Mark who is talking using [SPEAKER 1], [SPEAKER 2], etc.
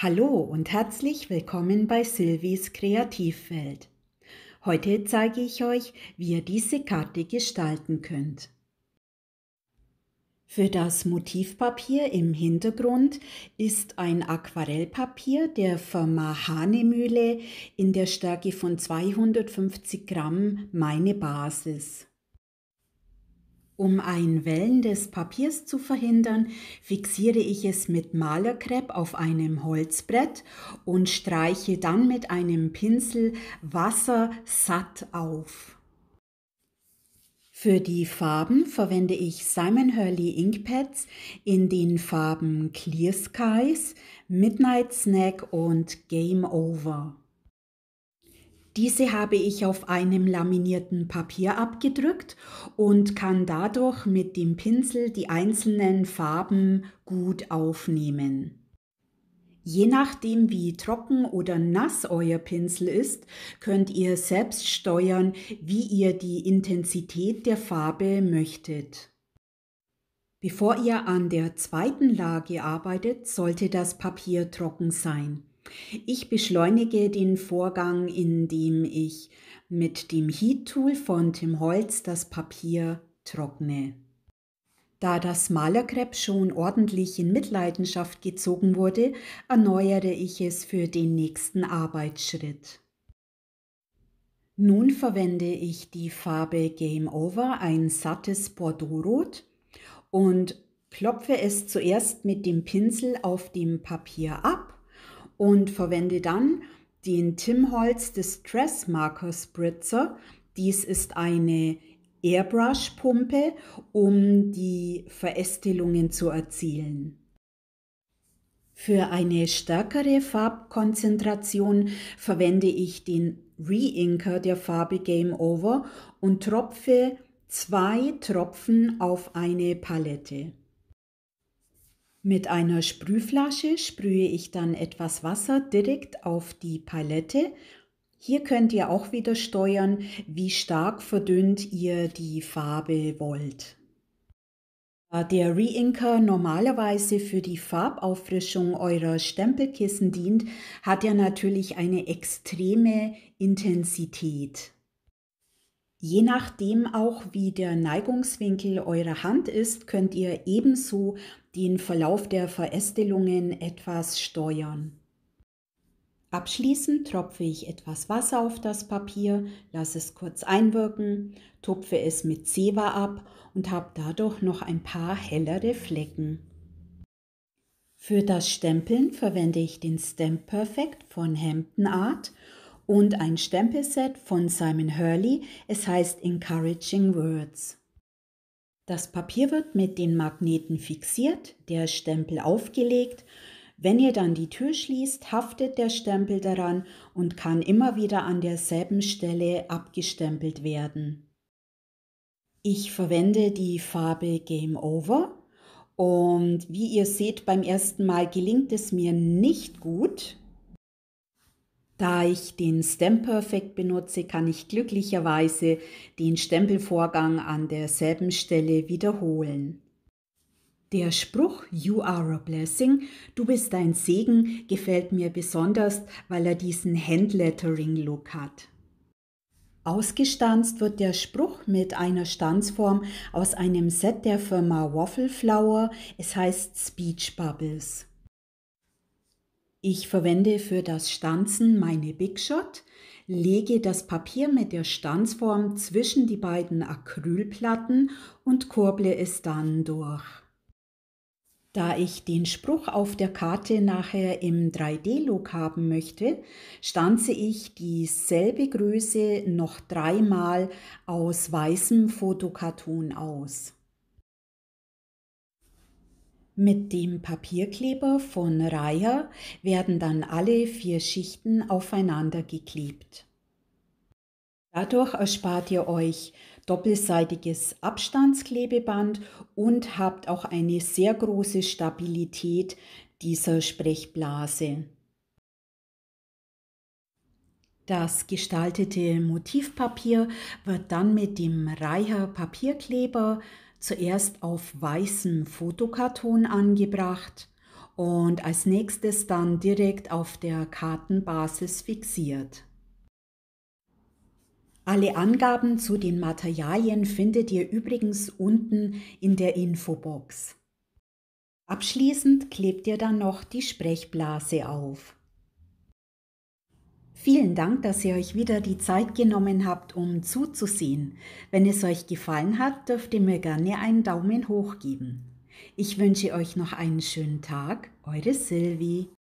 [SPEAKER 1] Hallo und herzlich willkommen bei Silvis Kreativwelt. Heute zeige ich euch, wie ihr diese Karte gestalten könnt. Für das Motivpapier im Hintergrund ist ein Aquarellpapier der Firma Hahnemühle in der Stärke von 250 Gramm meine Basis. Um ein Wellen des Papiers zu verhindern, fixiere ich es mit Malerkrepp auf einem Holzbrett und streiche dann mit einem Pinsel Wasser satt auf. Für die Farben verwende ich Simon Hurley Inkpads in den Farben Clear Skies, Midnight Snack und Game Over. Diese habe ich auf einem laminierten Papier abgedrückt und kann dadurch mit dem Pinsel die einzelnen Farben gut aufnehmen. Je nachdem, wie trocken oder nass euer Pinsel ist, könnt ihr selbst steuern, wie ihr die Intensität der Farbe möchtet. Bevor ihr an der zweiten Lage arbeitet, sollte das Papier trocken sein. Ich beschleunige den Vorgang, indem ich mit dem Heat-Tool von Tim Holz das Papier trockne. Da das Malerkrepp schon ordentlich in Mitleidenschaft gezogen wurde, erneuere ich es für den nächsten Arbeitsschritt. Nun verwende ich die Farbe Game Over, ein sattes Bordeaux-Rot, und klopfe es zuerst mit dem Pinsel auf dem Papier ab und verwende dann den Tim Holz Distress Marker Spritzer. Dies ist eine Airbrush-Pumpe, um die Verästelungen zu erzielen. Für eine stärkere Farbkonzentration verwende ich den Reinker der Farbe Game Over und tropfe zwei Tropfen auf eine Palette. Mit einer Sprühflasche sprühe ich dann etwas Wasser direkt auf die Palette. Hier könnt ihr auch wieder steuern, wie stark verdünnt ihr die Farbe wollt. Da äh, der Reinker normalerweise für die Farbauffrischung eurer Stempelkissen dient, hat er natürlich eine extreme Intensität. Je nachdem auch, wie der Neigungswinkel eurer Hand ist, könnt ihr ebenso den Verlauf der Verästelungen etwas steuern. Abschließend tropfe ich etwas Wasser auf das Papier, lasse es kurz einwirken, tupfe es mit Zewa ab und habe dadurch noch ein paar hellere Flecken. Für das Stempeln verwende ich den Stamp Perfect von Hampton Art und ein Stempelset von Simon Hurley. Es heißt Encouraging Words. Das Papier wird mit den Magneten fixiert, der Stempel aufgelegt. Wenn ihr dann die Tür schließt, haftet der Stempel daran und kann immer wieder an derselben Stelle abgestempelt werden. Ich verwende die Farbe Game Over und wie ihr seht, beim ersten Mal gelingt es mir nicht gut, da ich den Stamp Perfect benutze, kann ich glücklicherweise den Stempelvorgang an derselben Stelle wiederholen. Der Spruch You are a blessing, du bist ein Segen, gefällt mir besonders, weil er diesen Handlettering-Look hat. Ausgestanzt wird der Spruch mit einer Stanzform aus einem Set der Firma Waffle Flower, es heißt Speech Bubbles. Ich verwende für das Stanzen meine Big Shot, lege das Papier mit der Stanzform zwischen die beiden Acrylplatten und kurble es dann durch. Da ich den Spruch auf der Karte nachher im 3D-Look haben möchte, stanze ich dieselbe Größe noch dreimal aus weißem Fotokarton aus. Mit dem Papierkleber von Raya werden dann alle vier Schichten aufeinander geklebt. Dadurch erspart ihr euch doppelseitiges Abstandsklebeband und habt auch eine sehr große Stabilität dieser Sprechblase. Das gestaltete Motivpapier wird dann mit dem Reiher Papierkleber zuerst auf weißem Fotokarton angebracht und als nächstes dann direkt auf der Kartenbasis fixiert. Alle Angaben zu den Materialien findet ihr übrigens unten in der Infobox. Abschließend klebt ihr dann noch die Sprechblase auf. Vielen Dank, dass ihr euch wieder die Zeit genommen habt, um zuzusehen. Wenn es euch gefallen hat, dürft ihr mir gerne einen Daumen hoch geben. Ich wünsche euch noch einen schönen Tag, eure Sylvie.